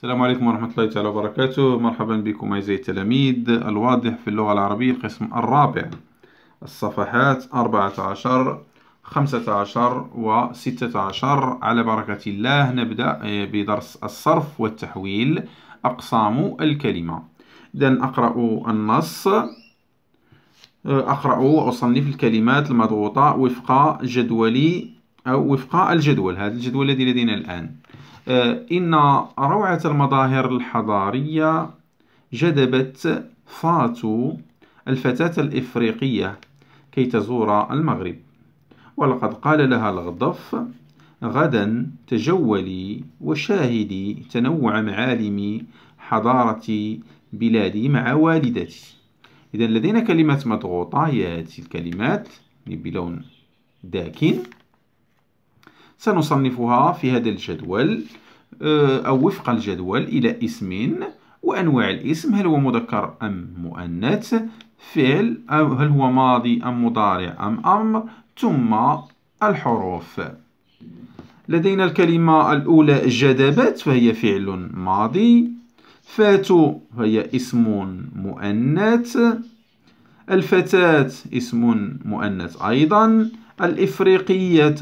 السلام عليكم ورحمة الله تعالى وبركاته مرحبا بكم أعزائي التلاميذ الواضح في اللغة العربية القسم الرابع الصفحات 14 15 و 16 على بركة الله نبدأ آه، بدرس الصرف والتحويل أقسام الكلمة إذا أقرأ النص آه، أقرأ وأصنف الكلمات المضغوطة وفق جدولي أو وفق الجدول هذا الجدول الذي لدينا الآن آه، إن روعة المظاهر الحضارية جذبت فاتو الفتاة الإفريقية كي تزور المغرب ولقد قال لها الغضف غدا تجولي وشاهدي تنوع معالم حضارة بلادي مع والدتي إذا لدينا كلمات مضغوطة هي هذه الكلمات بلون داكن سنصنفها في هذا الجدول آه، أو وفق الجدول إلى اسم وأنواع الاسم هل هو مذكر أم مؤنث فعل أو هل هو ماضي أم مضارع أم أمر ثم الحروف لدينا الكلمة الأولى جذبت فهي فعل ماضي فاتو فهي اسم مؤنث الفتاة اسم مؤنث أيضا الإفريقية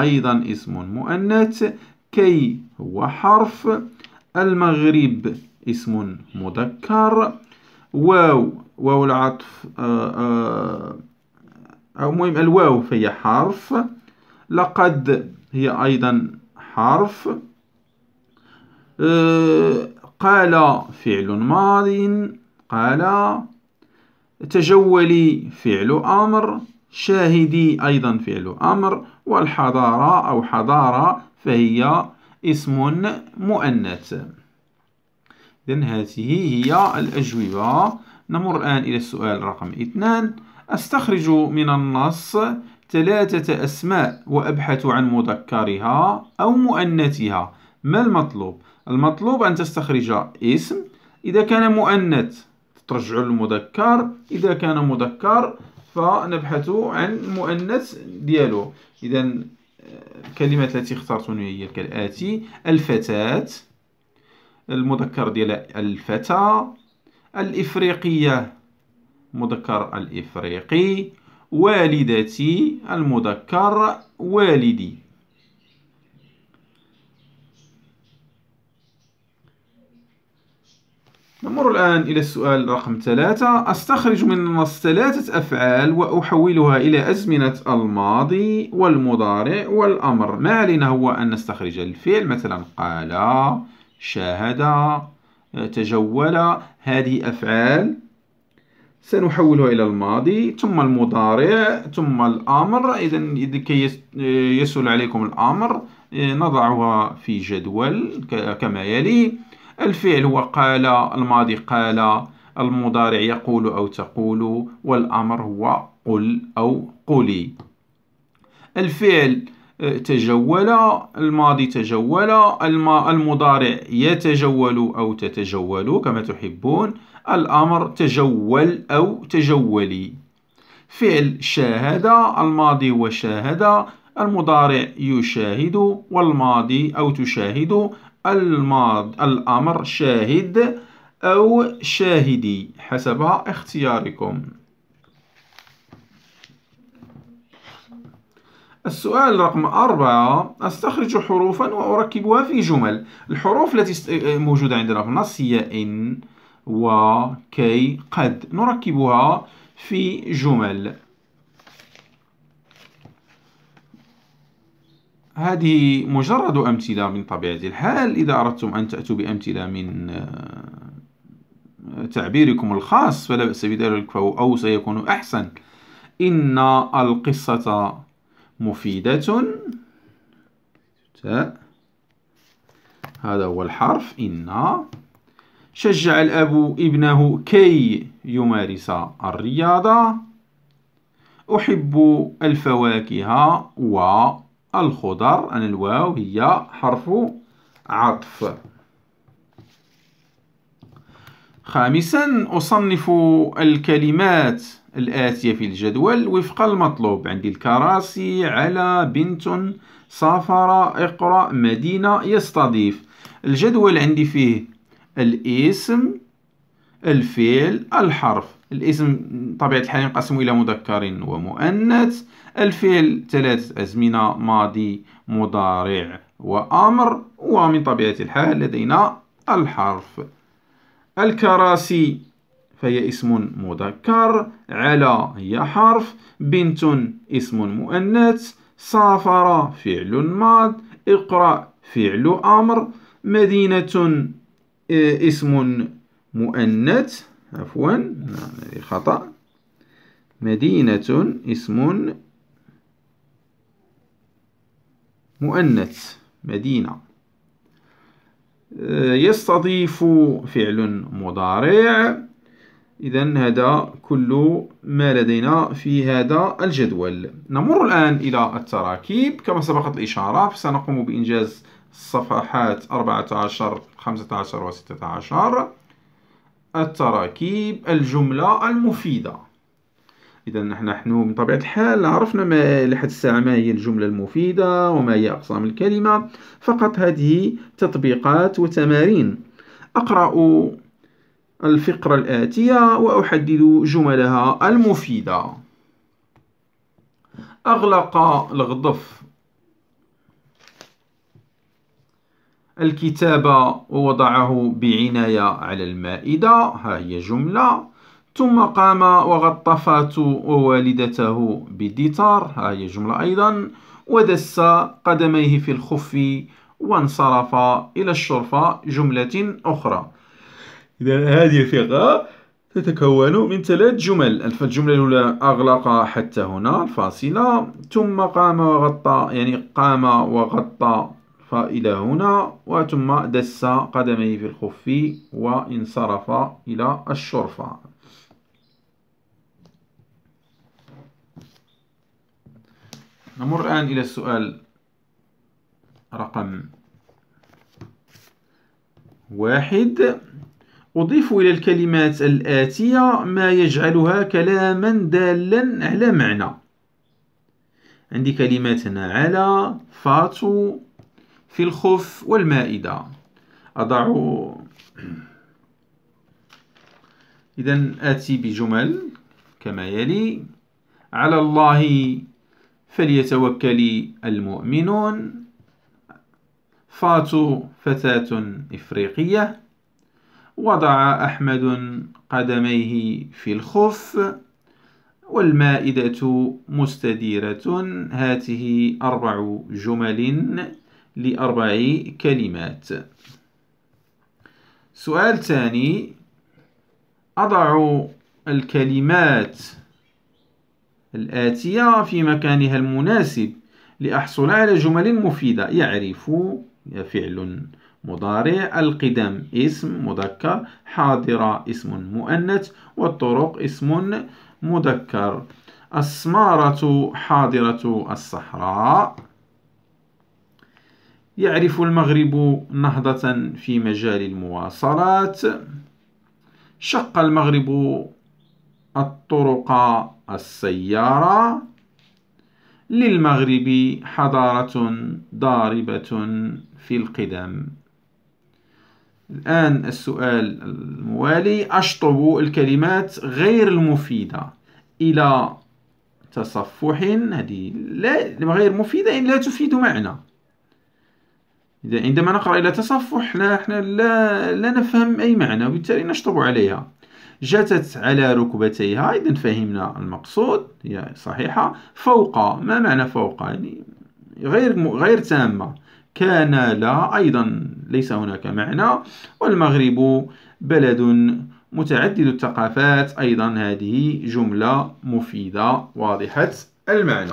أيضا اسم مؤنث كي هو حرف المغرب اسم مذكر واو واو العطف آه، آه، أو مهم الواو فهي حرف لقد هي أيضا حرف آه، قال فعل ماض قال تجولي فعل أمر شاهدي أيضا فعل أمر والحضارة أو حضارة فهي اسم مؤنث إذن هذه هي الأجوبة نمر الآن إلى السؤال رقم اثنان أستخرج من النص ثلاثة أسماء وأبحث عن مذكرها أو مؤنثها ما المطلوب؟ المطلوب أن تستخرج اسم إذا كان مؤنث ترجع للمذكر إذا كان مذكر فنبحث عن مؤنث ديالو اذا الكلمات التي اخترتهم هي كالاتي الفتاه المذكر ديال الفتى الافريقيه مذكر الافريقي والدتي المذكر والدي نمر الآن إلى السؤال رقم ثلاثة أستخرج من النص ثلاثة أفعال وأحولها إلى أزمنة الماضي والمضارع والأمر ما علينا هو أن نستخرج الفعل مثلا قال شاهد تجول هذه أفعال سنحولها إلى الماضي ثم المضارع ثم الأمر إذا لكي يسهل عليكم الأمر نضعها في جدول كما يلي الفعل هو قال الماضي قال المضارع يقول أو تقول والأمر هو قل أو قولي الفعل آه، تجول الماضي تجول المضارع يتجول أو تتجول كما تحبون الأمر تجول أو تجولي فعل شاهد الماضي وشاهد المضارع يشاهد والماضي أو تشاهد الماض الأمر شاهد أو شاهدي حسب اختياركم السؤال رقم أربعة أستخرج حروفا وأركبها في جمل الحروف التي موجودة عندنا في النص هي إن وكي قد نركبها في جمل هذه مجرد أمثلة من طبيعة الحال إذا أردتم أن تأتوا بأمثلة من آه، تعبيركم الخاص فلا بأس بذلك أو سيكون أحسن إن القصة مفيدة تاء هذا هو الحرف إن شجع الأب ابنه كي يمارس الرياضة أحب الفواكه و الخضر أن الواو هي حرف عطف خامسا أصنف الكلمات الآتية في الجدول وفق المطلوب عندي الكراسي على بنت سافر اقرأ مدينة يستضيف الجدول عندي فيه الاسم الفعل الحرف الاسم طبيعة الحال ينقسم إلى مذكر ومؤنث الفعل ثلاث أزمنة ماضي مضارع وأمر ومن طبيعة الحال لدينا الحرف الكراسي فهي اسم مذكر على هي حرف بنت اسم مؤنث سافر فعل ماض اقرأ فعل أمر مدينة اه، اسم مؤنث عفوا نعم. هذه خطأ مدينة اسم مؤنث مدينة يستضيف فعل مضارع إذا هذا كل ما لدينا في هذا الجدول نمر الآن إلى التراكيب كما سبقت الإشارة فسنقوم بإنجاز صفحات 14 15 و 16 التراكيب الجملة المفيدة إذا نحن من بطبيعة الحال عرفنا ما لحد الساعة ما هي الجملة المفيدة وما هي أقسام الكلمة فقط هذه تطبيقات وتمارين أقرأ الفقرة الآتية وأحدد جملها المفيدة أغلق الغضف الكتاب ووضعه بعناية على المائدة ها هي جملة ثم قام وغطى فاتو ووالدته بديتار ها هي جملة أيضا ودس قدميه في الخف وانصرف إلى الشرفة جملة أخرى إذا هذه الفقرة تتكون من ثلاث جمل فالجملة الأولى أغلق حتى هنا الفاصلة ثم قام وغطى يعني قام وغطى فإلى هنا وثم دس قدميه في الخف وانصرف إلى الشرفة نمر الآن إلى السؤال رقم واحد أضيف إلى الكلمات الآتية ما يجعلها كلاما دالا على معنى عندي كلمات هنا على فاتو في الخف والمائدة أضع إذا آتي بجمل كما يلي على الله فليتوكل المؤمنون فاتو فتاة إفريقية وضع أحمد قدميه في الخف والمائدة مستديرة هاته أربع جمل لأربع كلمات سؤال ثاني أضع الكلمات الآتية في مكانها المناسب لأحصل على جمل مفيدة يعرف فعل مضارع القدم اسم مذكر حاضرة اسم مؤنث والطرق اسم مذكر السمارة حاضرة الصحراء يعرف المغرب نهضة في مجال المواصلات شق المغرب الطرق السيارة للمغرب حضارة ضاربة في القدم الآن السؤال الموالي أشطب الكلمات غير المفيدة إلى تصفح هذه لا غير مفيدة إن لا تفيد معنى إذا عندما نقرأ إلى تصفح لا إحنا لا, لا نفهم أي معنى وبالتالي نشطب عليها جتت على ركبتيها إذا فهمنا المقصود هي صحيحة فوق ما معنى فوق يعني غير غير تامة كان لا أيضا ليس هناك معنى والمغرب بلد متعدد الثقافات أيضا هذه جملة مفيدة واضحة المعنى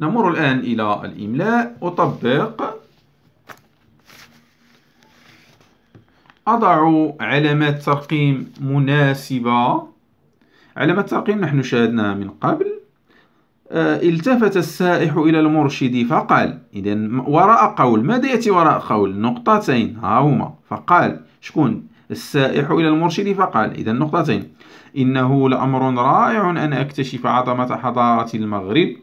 نمر الآن إلى الإملاء أطبق أضع علامات ترقيم مناسبة علامات ترقيم نحن شاهدناها من قبل آه، التفت السائح إلى المرشد فقال إذا وراء قول ماذا يأتي وراء قول نقطتين ها هما فقال شكون السائح إلى المرشد فقال إذا نقطتين إنه لأمر رائع أن أكتشف عظمة حضارة المغرب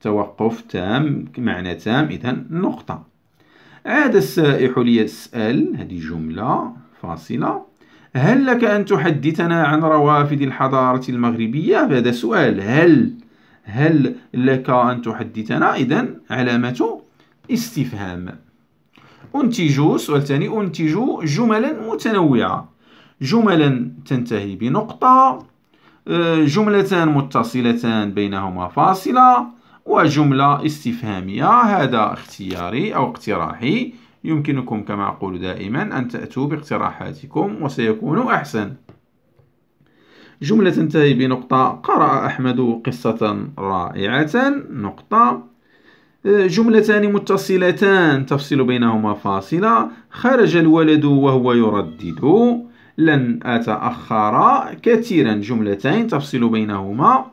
توقف تام معنى تام إذا نقطة عاد السائح ليسأل هذه جملة فاصلة هل لك أن تحدثنا عن روافد الحضارة المغربية هذا سؤال هل هل لك أن تحدثنا إذا علامة استفهام أنتج سؤال ثاني أنتج جملا متنوعة جملا تنتهي بنقطة آه، جملتان متصلتان بينهما فاصلة وجملة استفهامية هذا اختياري أو اقتراحي يمكنكم كما أقول دائما أن تأتوا باقتراحاتكم وسيكون أحسن جملة تنتهي بنقطة قرأ أحمد قصة رائعة نقطة جملتان متصلتان تفصل بينهما فاصلة خرج الولد وهو يردد لن أتأخر كثيرا جملتين تفصل بينهما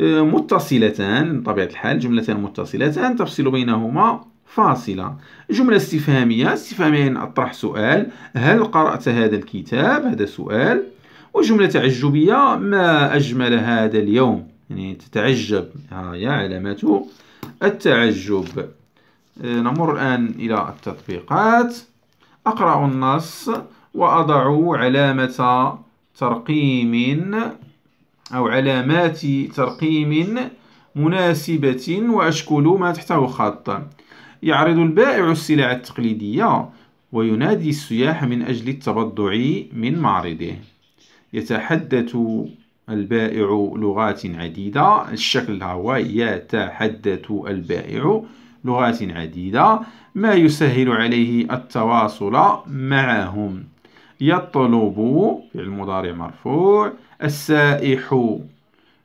آه، متصلتان بطبيعة الحال جملتان متصلتان تفصل بينهما فاصلة جملة استفهامية استفهامية أطرح سؤال هل قرأت هذا الكتاب هذا سؤال وجملة تعجبية ما أجمل هذا اليوم يعني تتعجب ها هي علامة التعجب آه، نمر الآن إلى التطبيقات أقرأ النص وأضع علامة ترقيم أو علامات ترقيم مناسبة وأشكل ما تحته خط يعرض البائع السلع التقليدية وينادي السياح من أجل التبضع من معرضه يتحدث البائع لغات عديدة الشكل هو يتحدث البائع لغات عديدة ما يسهل عليه التواصل معهم يطلب في المضارع مرفوع السائح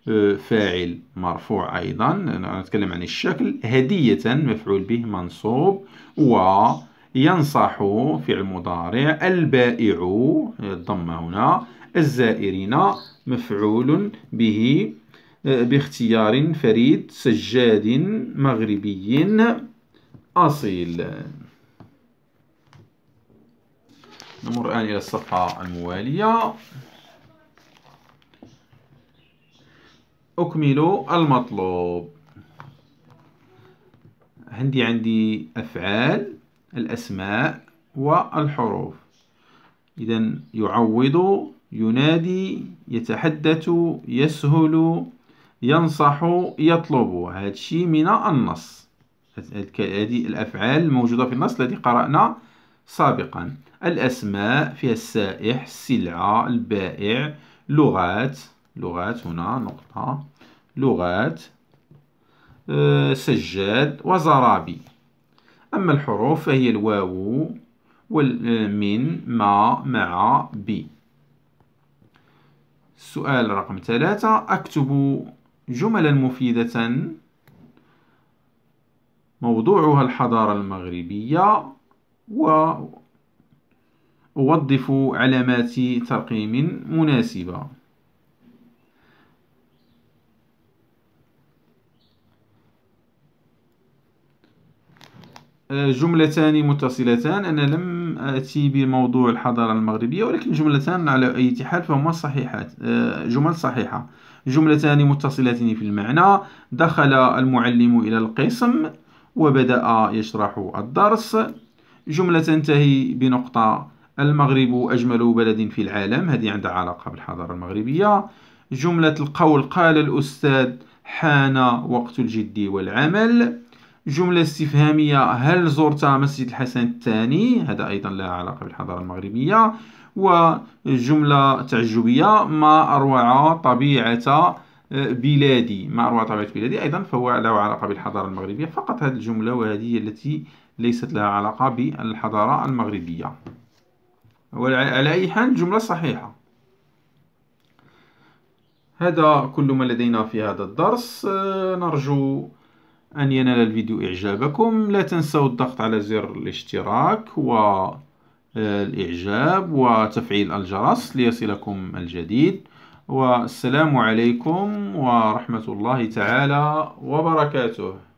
آه، فاعل مرفوع أيضا نتكلم عن الشكل هدية مفعول به منصوب وينصح فعل مضارع البائع الضمة هنا الزائرين مفعول به آه، باختيار فريد سجاد مغربي أصيل نمر الآن إلى الصفحة الموالية أكملوا المطلوب عندي عندي أفعال الأسماء والحروف إذا يعوض ينادي يتحدث يسهل ينصح يطلب هذا الشيء من النص هذه الأفعال الموجودة في النص الذي قرأنا سابقا الأسماء فيها السائح السلعة البائع لغات لغات هنا نقطة لغات آه، سجاد وزرابي أما الحروف فهي الواو والمن ما مع بي السؤال رقم ثلاثة أكتب جملا مفيدة موضوعها الحضارة المغربية و علامات ترقيم مناسبة آه، جملتان متصلتان أنا لم أتي بموضوع الحضارة المغربية ولكن جملتان على أي حال فهما صحيحات آه، جمل صحيحة جملتان متصلتان في المعنى دخل المعلم إلى القسم وبدأ يشرح الدرس جملة تنتهي بنقطة المغرب أجمل بلد في العالم هذه عندها علاقة بالحضارة المغربية جملة القول قال الأستاذ حان وقت الجد والعمل جملة استفهامية هل زرت مسجد الحسن الثاني هذا أيضا لا علاقة بالحضارة المغربية وجملة تعجبية ما أروع طبيعة بلادي ما أروع طبيعة بلادي أيضا فهو له علاقة بالحضارة المغربية فقط هذه الجملة وهذه التي ليست لها علاقة بالحضارة المغربية وعلى أي حال جملة صحيحة هذا كل ما لدينا في هذا الدرس نرجو أن ينال الفيديو إعجابكم لا تنسوا الضغط على زر الاشتراك والإعجاب آه، وتفعيل الجرس ليصلكم الجديد والسلام عليكم ورحمة الله تعالى وبركاته